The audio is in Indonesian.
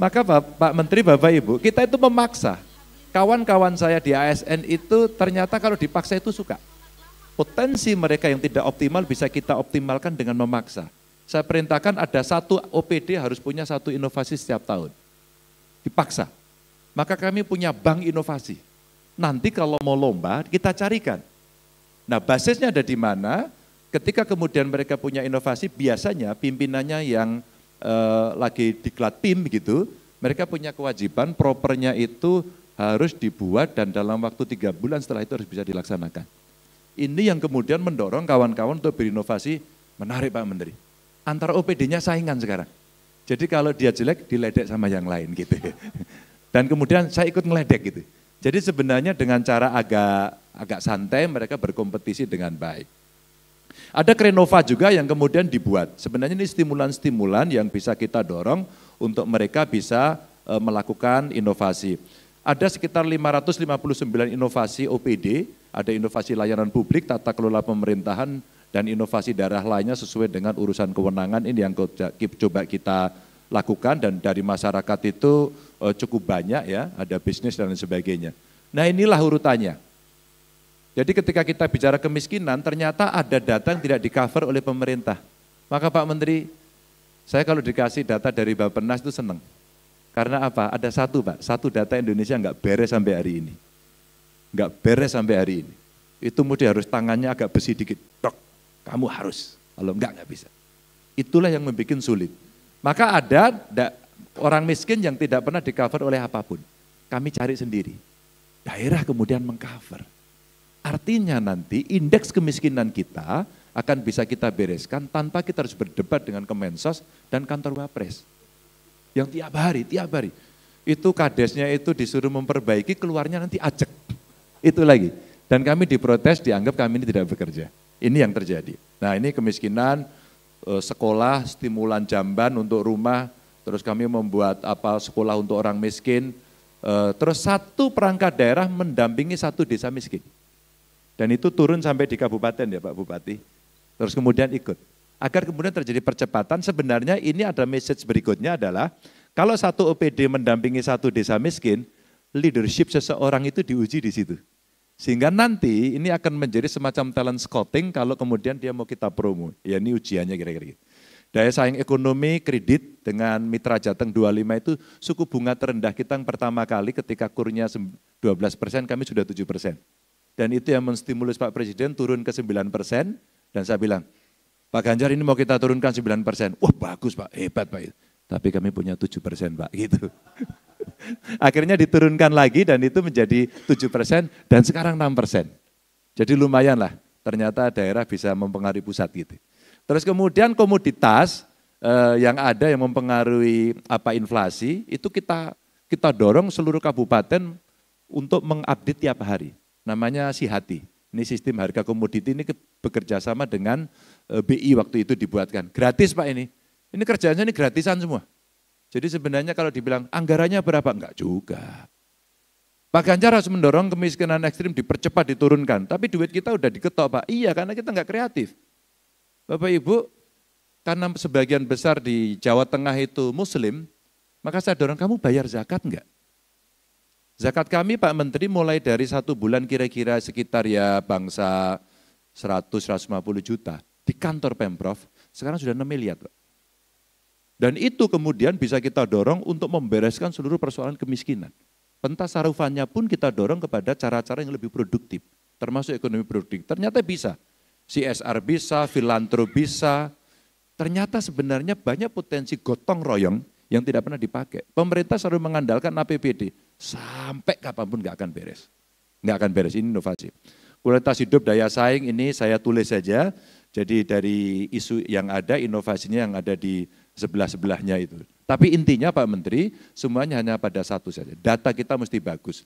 Maka Pak Menteri, Bapak Ibu, kita itu memaksa. Kawan-kawan saya di ASN itu ternyata kalau dipaksa itu suka. Potensi mereka yang tidak optimal bisa kita optimalkan dengan memaksa. Saya perintahkan ada satu OPD harus punya satu inovasi setiap tahun. Dipaksa. Maka kami punya bank inovasi. Nanti kalau mau lomba kita carikan. Nah basisnya ada di mana? Ketika kemudian mereka punya inovasi, biasanya pimpinannya yang Eh, lagi diklat tim gitu, mereka punya kewajiban propernya itu harus dibuat dan dalam waktu tiga bulan setelah itu harus bisa dilaksanakan. Ini yang kemudian mendorong kawan-kawan untuk berinovasi menarik Pak Menteri. Antara OPD-nya saingan sekarang. Jadi kalau dia jelek diledek sama yang lain gitu. Dan kemudian saya ikut ngeledek gitu. Jadi sebenarnya dengan cara agak agak santai mereka berkompetisi dengan baik. Ada Krenova juga yang kemudian dibuat. Sebenarnya ini stimulan-stimulan yang bisa kita dorong untuk mereka bisa eh, melakukan inovasi. Ada sekitar 559 inovasi OPD, ada inovasi layanan publik, tata kelola pemerintahan, dan inovasi daerah lainnya sesuai dengan urusan kewenangan ini yang coba kita lakukan dan dari masyarakat itu eh, cukup banyak ya, ada bisnis dan sebagainya. Nah inilah urutannya. Jadi ketika kita bicara kemiskinan, ternyata ada data yang tidak di cover oleh pemerintah. Maka Pak Menteri, saya kalau dikasih data dari Bapenas itu senang. Karena apa? Ada satu Pak, satu data Indonesia nggak beres sampai hari ini. Nggak beres sampai hari ini. Itu mesti harus tangannya agak besi dikit. Dok, kamu harus. Kalau enggak, enggak bisa. Itulah yang membuat sulit. Maka ada orang miskin yang tidak pernah di cover oleh apapun. Kami cari sendiri. Daerah kemudian mengcover. cover Artinya nanti indeks kemiskinan kita akan bisa kita bereskan tanpa kita harus berdebat dengan Kemensos dan kantor Wapres. Yang tiap hari, tiap hari. Itu kadesnya itu disuruh memperbaiki, keluarnya nanti ajak. Itu lagi. Dan kami diprotes, dianggap kami ini tidak bekerja. Ini yang terjadi. Nah ini kemiskinan, eh, sekolah, stimulan jamban untuk rumah, terus kami membuat apa sekolah untuk orang miskin, eh, terus satu perangkat daerah mendampingi satu desa miskin. Dan itu turun sampai di kabupaten ya Pak Bupati. Terus kemudian ikut. Agar kemudian terjadi percepatan, sebenarnya ini ada message berikutnya adalah, kalau satu OPD mendampingi satu desa miskin, leadership seseorang itu diuji di situ. Sehingga nanti ini akan menjadi semacam talent scouting kalau kemudian dia mau kita promo. Ya ini ujiannya kira-kira gitu. Daya saing ekonomi kredit dengan mitra jateng 25 itu suku bunga terendah kita yang pertama kali ketika kurnya 12 persen kami sudah 7 persen. Dan itu yang menstimulus Pak Presiden turun ke 9 persen. Dan saya bilang, Pak Ganjar ini mau kita turunkan 9 persen. Wah bagus Pak, hebat Pak. Tapi kami punya 7 persen Pak, gitu. Akhirnya diturunkan lagi dan itu menjadi 7 persen dan sekarang 6 persen. Jadi lumayan lah, ternyata daerah bisa mempengaruhi pusat gitu. Terus kemudian komoditas eh, yang ada yang mempengaruhi apa inflasi itu kita kita dorong seluruh kabupaten untuk mengupdate tiap hari namanya si hati. Ini sistem harga komoditi ini bekerja sama dengan e, BI waktu itu dibuatkan. Gratis Pak ini. Ini kerjaannya ini gratisan semua. Jadi sebenarnya kalau dibilang anggarannya berapa? Enggak juga. Pak Ganjar harus mendorong kemiskinan ekstrim dipercepat diturunkan. Tapi duit kita udah diketok Pak. Iya karena kita enggak kreatif. Bapak Ibu, karena sebagian besar di Jawa Tengah itu muslim, maka saya dorong kamu bayar zakat enggak? Zakat kami Pak Menteri mulai dari satu bulan kira-kira sekitar ya bangsa 100-150 juta di kantor Pemprov, sekarang sudah 6 miliar Pak. Dan itu kemudian bisa kita dorong untuk membereskan seluruh persoalan kemiskinan. Pentas sarufannya pun kita dorong kepada cara-cara yang lebih produktif, termasuk ekonomi produktif. Ternyata bisa, CSR bisa, filantro bisa. Ternyata sebenarnya banyak potensi gotong royong yang tidak pernah dipakai. Pemerintah selalu mengandalkan APBD. Sampai kapanpun nggak akan beres. Nggak akan beres, ini inovasi. Kualitas hidup daya saing ini saya tulis saja. Jadi dari isu yang ada, inovasinya yang ada di sebelah-sebelahnya itu. Tapi intinya Pak Menteri, semuanya hanya pada satu saja. Data kita mesti bagus.